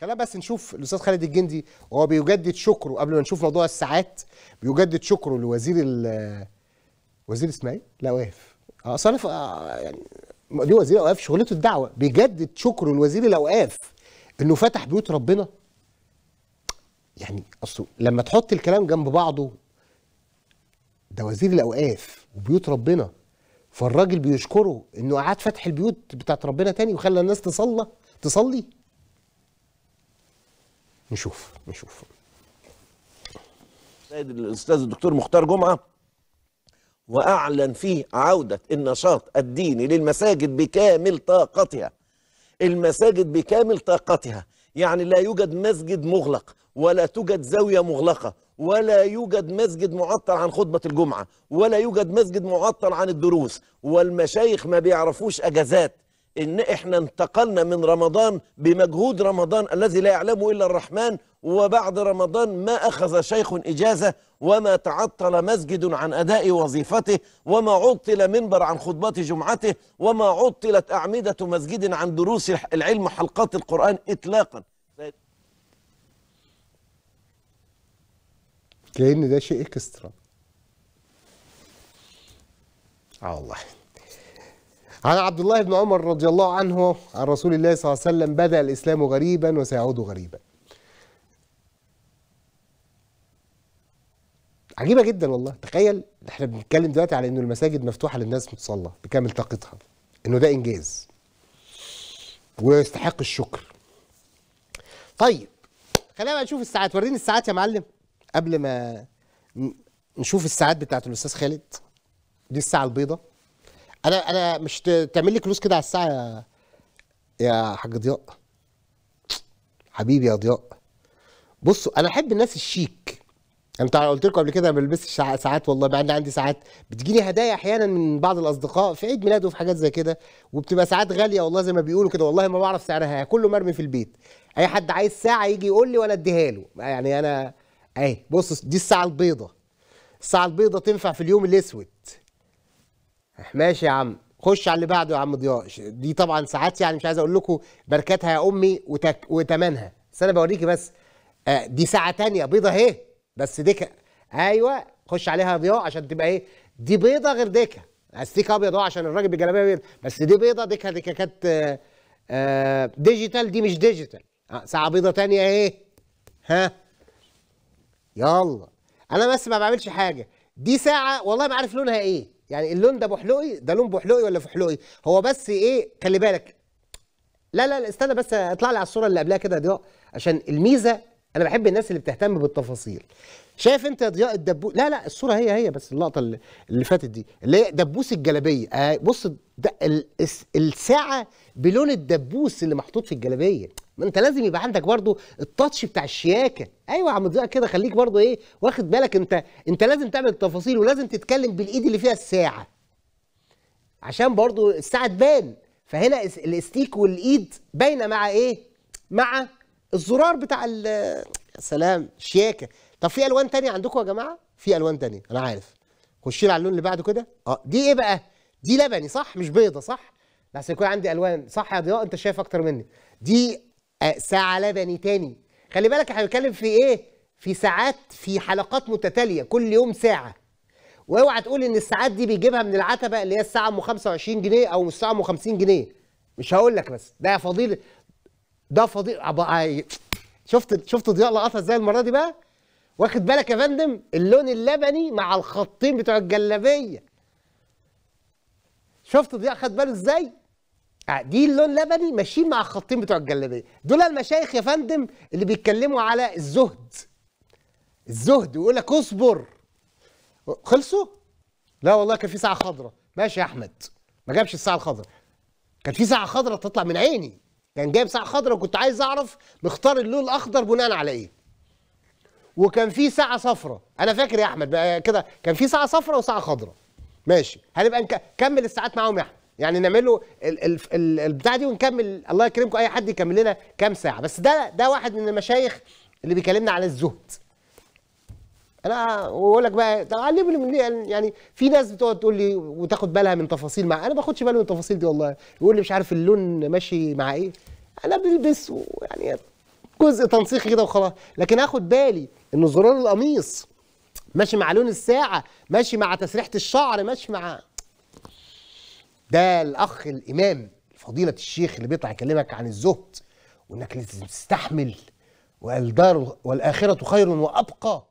خلينا بس نشوف الاستاذ خالد الجندي وهو بيجدد شكره قبل ما نشوف موضوع الساعات بيجدد شكره لوزير ال وزير اسماعيل إيه؟ لا واقف اه صرف آه، يعني دي وزير الاوقاف شغلته الدعوه بيجدد شكره لوزير الاوقاف انه فتح بيوت ربنا يعني اصله لما تحط الكلام جنب بعضه ده وزير الاوقاف وبيوت ربنا فالراجل بيشكره انه اعاد فتح البيوت بتاعت ربنا تاني وخلى الناس تصلى تصلي نشوف نشوف السيد الاستاذ الدكتور مختار جمعه واعلن فيه عوده النشاط الديني للمساجد بكامل طاقتها المساجد بكامل طاقتها يعني لا يوجد مسجد مغلق ولا توجد زاويه مغلقه ولا يوجد مسجد معطل عن خطبه الجمعه ولا يوجد مسجد معطل عن الدروس والمشايخ ما بيعرفوش اجازات ان احنا انتقلنا من رمضان بمجهود رمضان الذي لا يعلمه الا الرحمن وبعد رمضان ما اخذ شيخ اجازه وما تعطل مسجد عن اداء وظيفته وما عطل منبر عن خطبات جمعته وما عطلت اعمده مسجد عن دروس العلم حلقات القران اطلاقا كان ده شيء اكسترا اه والله عن عبد الله بن عمر رضي الله عنه عن رسول الله صلى الله عليه وسلم بدأ الإسلام غريبا وسيعود غريبا عجيبة جدا والله تخيل احنا بنتكلم دلوقتي على انه المساجد مفتوحة للناس متصلى بكامل طاقتها انه ده انجاز ويستحق الشكر طيب خلينا بقى نشوف الساعات وريني الساعات يا معلم قبل ما نشوف الساعات بتاعت الاستاذ خالد دي الساعة البيضاء انا انا مش تعمل لي كلوز كده على الساعه يا يا حاج ضياء حبيبي يا ضياء بصوا انا احب الناس الشيك انت قلت لكم قبل كده ما بلبسش ساعات والله بعد عندي ساعات بتجيلي هدايا احيانا من بعض الاصدقاء في عيد ميلاد وفي حاجات زي كده وبتبقى ساعات غاليه والله زي ما بيقولوا كده والله ما بعرف سعرها كله مرمي في البيت اي حد عايز ساعه يجي يقول لي وانا اديها له يعني انا اهي بص دي الساعه البيضه الساعه البيضه تنفع في اليوم الاسود ماشي يا عم خش على اللي بعده يا عم ضياء دي طبعا ساعات يعني مش عايز اقول لكم بركاتها يا امي وتك... وتمنها بس انا بوريكي بس آه دي ساعه تانية بيضه اهي بس دكه ايوه خش عليها ضياء عشان تبقى ايه دي بيضه غير دكه استيك ابيض اهو عشان الراجل بالجلابيه بيض بس دي بيضه دكه دكه كانت آه آه ديجيتال دي مش ديجيتال آه، ساعه بيضه تانية اهي ها يلا انا بس ما بعملش حاجه دي ساعه والله ما عارف لونها ايه يعني اللون ده بحلقي ده لون بحلقي ولا فحلقي هو بس ايه خلي بالك لا لا استنى بس اطلع لي على الصوره اللي قبلها كده يا ضياء عشان الميزه انا بحب الناس اللي بتهتم بالتفاصيل شايف انت يا ضياء الدبوس لا لا الصوره هي هي بس اللقطه اللي, اللي فاتت دي اللي هي دبوس الجلابيه آه، بص ده الساعه بلون الدبوس اللي محطوط في الجلابيه ما انت لازم يبقى عندك برضو التاتش بتاع الشياكه ايوه يا عم ضياء كده خليك برضو ايه واخد بالك انت انت لازم تعمل تفاصيل ولازم تتكلم بالايد اللي فيها الساعه عشان برضو الساعه تبان فهنا الاستيك والايد باينه مع ايه مع الزرار بتاع يا سلام شياكه طب في الوان تانية عندكم يا جماعه في الوان تانية انا عارف خشي على اللون اللي بعده كده اه دي ايه بقى دي لبني صح مش بيضه صح لا يكون عندي الوان صح يا ضياء انت شايف اكتر مني دي آه، ساعة لبني تاني خلي بالك احنا بنتكلم في ايه في ساعات في حلقات متتالية كل يوم ساعة واوعى تقول ان الساعات دي بيجيبها من العتبة اللي هي الساعة ام 25 جنيه او الساعة ام 50 جنيه مش هقول لك بس ده فضيل ده فضيل آه، شفت شفت ضياء لقطها ازاي المرة دي بقى واخد بالك يا فندم اللون اللبني مع الخطين بتوع الجلابية شفت ضياء خد باله ازاي دي اللون لبني ماشيين مع الخطين بتوع الجلابيه دول المشايخ يا فندم اللي بيتكلموا على الزهد الزهد ويقول لك اصبر خلصوا لا والله كان في ساعه خضراء ماشي يا احمد ما جابش الساعه الخضراء كان في ساعه خضراء تطلع من عيني كان يعني جايب ساعه خضراء وكنت عايز اعرف مختار اللون الاخضر بناء على ايه وكان في ساعه صفراء انا فاكر يا احمد آه، كده كان في ساعه صفراء وساعه خضراء ماشي هنبقى نكمل الساعات معاهم يا احمد يعني نعمل له البتاعه دي ونكمل الله يكرمكم اي حد يكمل لنا كام ساعه بس ده ده واحد من المشايخ اللي بيكلمنا على الزهد انا بقول لك بقى طب علمني يعني في ناس بتقعد تقول لي وتاخد بالها من تفاصيل مع انا ما باخدش بالي من التفاصيل دي والله يقول لي مش عارف اللون ماشي مع ايه انا بلبس يعني جزء تنسيقي كده وخلاص لكن اخد بالي ان زرار القميص ماشي مع لون الساعه ماشي مع تسريحه الشعر ماشي مع ده الاخ الامام فضيله الشيخ اللي بيطلع يكلمك عن الزهد وانك لازم تستحمل والدار والاخره خير وابقى